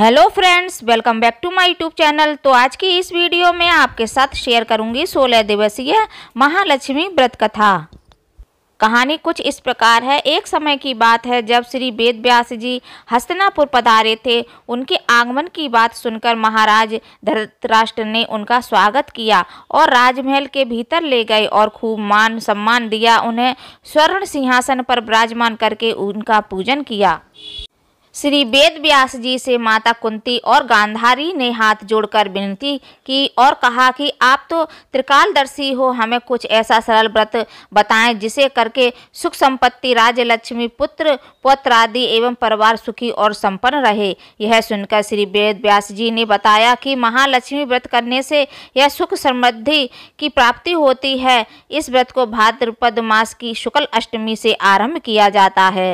hello friends welcome back to my YouTube channel तो आज की इस वीडियो में आपके साथ शेयर करूंगी 16 दिवसीय महालक्ष्मी व्रत कथा कहानी कुछ इस प्रकार है एक समय की बात है जब श्री वेद व्यास जी हस्तनापुर पधारे थे उनके आगमन की बात सुनकर महाराज धरतराष्ट्र ने उनका स्वागत किया और राजमहल के भीतर ले गए और खूब मान सम्मान दिया उन्हें स्वर्ण सिंहासन पर विराजमान करके उनका पूजन किया श्री वेद व्यास जी से माता कुंती और गांधारी ने हाथ जोड़कर विनती की और कहा कि आप तो त्रिकालदर्शी हो हमें कुछ ऐसा सरल व्रत बताएं जिसे करके सुख संपत्ति राज्य लक्ष्मी पुत्र पौत्र आदि एवं परिवार सुखी और संपन्न रहे यह सुनकर श्री वेद व्यास जी ने बताया कि महालक्ष्मी व्रत करने से यह सुख समृद्धि की प्राप्ति होती है इस व्रत को भाद्रपद मास की शुक्ल अष्टमी से आरम्भ किया जाता है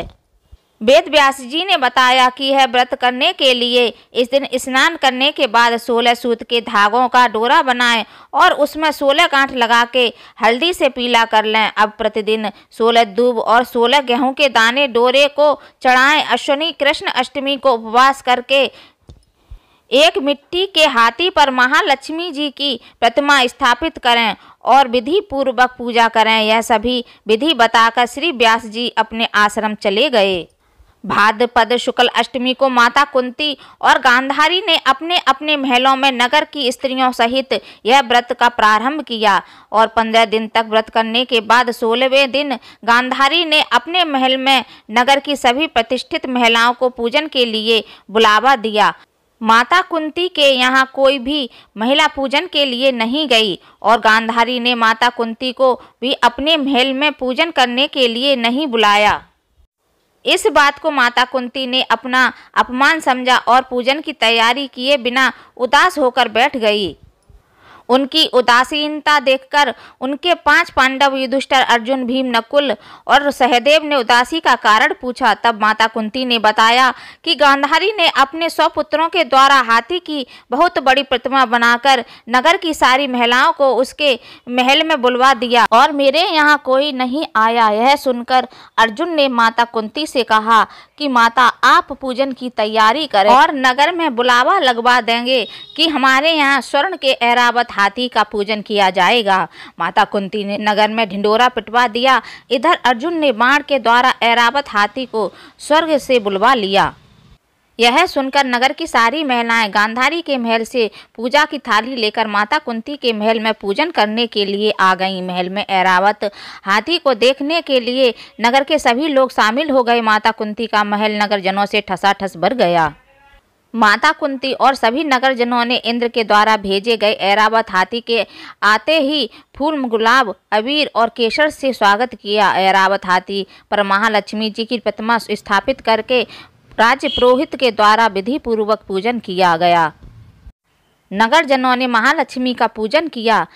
वेद व्यास जी ने बताया कि यह व्रत करने के लिए इस दिन स्नान करने के बाद सोलह सूत के धागों का डोरा बनाएं और उसमें सोलह गांठ लगा के हल्दी से पीला कर लें अब प्रतिदिन सोलह दूब और सोलह गेहूं के दाने डोरे को चढ़ाएं अश्वनी कृष्ण अष्टमी को उपवास करके एक मिट्टी के हाथी पर महालक्ष्मी जी की प्रतिमा स्थापित करें और विधि पूर्वक पूजा करें यह सभी विधि बताकर श्री व्यास जी अपने आश्रम चले गए भाद्रपद शुक्ल अष्टमी को माता कुंती और गांधारी ने अपने अपने महलों में नगर की स्त्रियों सहित यह व्रत का प्रारंभ किया और पंद्रह दिन तक व्रत करने के बाद सोलहवें दिन गांधारी ने अपने महल में नगर की सभी प्रतिष्ठित महिलाओं को पूजन के लिए बुलावा दिया माता कुंती के यहाँ कोई भी महिला पूजन के लिए नहीं गई और गांधारी ने माता कुंती को भी अपने महल में पूजन करने के लिए नहीं बुलाया इस बात को माता कुंती ने अपना अपमान समझा और पूजन की तैयारी किए बिना उदास होकर बैठ गई उनकी उदासीनता देखकर उनके पांच पांडव युधिष्ठर अर्जुन भीम नकुल और सहदेव ने उदासी का कारण पूछा तब माता कुंती ने बताया कि गांधारी ने अपने सौ पुत्रों के द्वारा हाथी की बहुत बड़ी प्रतिमा बनाकर नगर की सारी महिलाओं को उसके महल में बुलवा दिया और मेरे यहाँ कोई नहीं आया यह सुनकर अर्जुन ने माता कुंती से कहा कि माता आप पूजन की तैयारी करें और नगर में बुलावा लगवा देंगे कि हमारे यहाँ स्वर्ण के ऐरावत हाथी का पूजन किया जाएगा माता कुंती ने नगर में ढिंडोरा पिटवा दिया इधर अर्जुन ने बाण के द्वारा ऐरावत हाथी को स्वर्ग से बुलवा लिया यह सुनकर नगर की सारी महिलाएं गांधारी के महल से पूजा की थाली लेकर माता कुंती के महल में पूजन करने के लिए आ गईं महल में ऐरावत हाथी को देखने के लिए नगर के सभी लोग शामिल हो गए माता कुंती का महल नगर जनों से ठसाठस भर गया माता कुंती और सभी नगरजनों ने इंद्र के द्वारा भेजे गए ऐरावत हाथी के आते ही फूल गुलाब अबीर और केसर से स्वागत किया ऐरावत हाथी पर महालक्ष्मी जी की प्रतिमा स्थापित करके राज्य पुरोहित के द्वारा विधि पूर्वक पूजन किया गया नगरजनों ने महालक्ष्मी का पूजन किया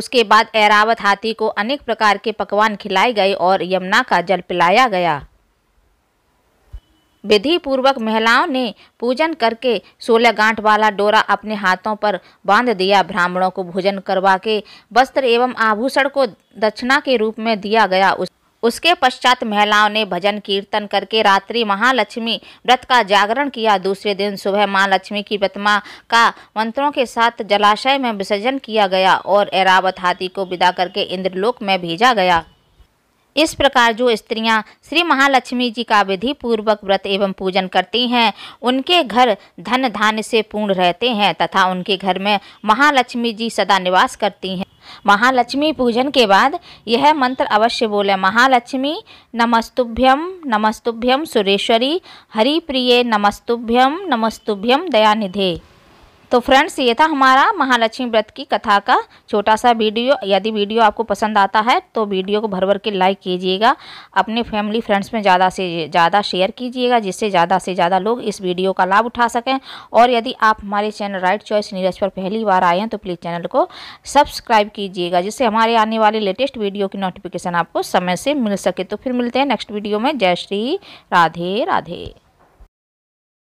उसके बाद ऐरावत हाथी को अनेक प्रकार के पकवान खिलाए गए और यमुना का जल पिलाया गया विधि पूर्वक महिलाओं ने पूजन करके सोलह गांठ वाला डोरा अपने हाथों पर बांध दिया ब्राह्मणों को भोजन करवा के वस्त्र एवं आभूषण को दक्षिणा के रूप में दिया गया उस उसके पश्चात महिलाओं ने भजन कीर्तन करके रात्रि महालक्ष्मी व्रत का जागरण किया दूसरे दिन सुबह माँ लक्ष्मी की प्रतिमा का मंत्रों के साथ जलाशय में विसर्जन किया गया और एरावत हाथी को विदा करके इंद्रलोक में भेजा गया इस प्रकार जो स्त्रियां श्री महालक्ष्मी जी का विधि पूर्वक व्रत एवं पूजन करती हैं उनके घर धन धान्य से पूर्ण रहते हैं तथा उनके घर में महालक्ष्मी जी सदा निवास करती हैं महालक्ष्मी पूजन के बाद यह मंत्र अवश्य बोले महालक्ष्मी नमस्तुभ्यम नमस्तुभ्यम सुरेश्वरी हरिप्रिय नमस्तुभ्यम नमस्तुभ्यम दयानिधे तो फ्रेंड्स ये था हमारा महालक्ष्मी व्रत की कथा का छोटा सा वीडियो यदि वीडियो आपको पसंद आता है तो वीडियो को भर भर के लाइक कीजिएगा अपने फैमिली फ्रेंड्स में ज़्यादा से ज़्यादा शेयर कीजिएगा जिससे ज़्यादा से ज़्यादा लोग इस वीडियो का लाभ उठा सकें और यदि आप हमारे चैनल राइट चॉइस नीरज पर पहली बार आए हैं तो प्लीज़ चैनल को सब्सक्राइब कीजिएगा जिससे हमारे आने वाले लेटेस्ट वीडियो की नोटिफिकेशन आपको समय से मिल सके तो फिर मिलते हैं नेक्स्ट वीडियो में जय श्री राधे राधे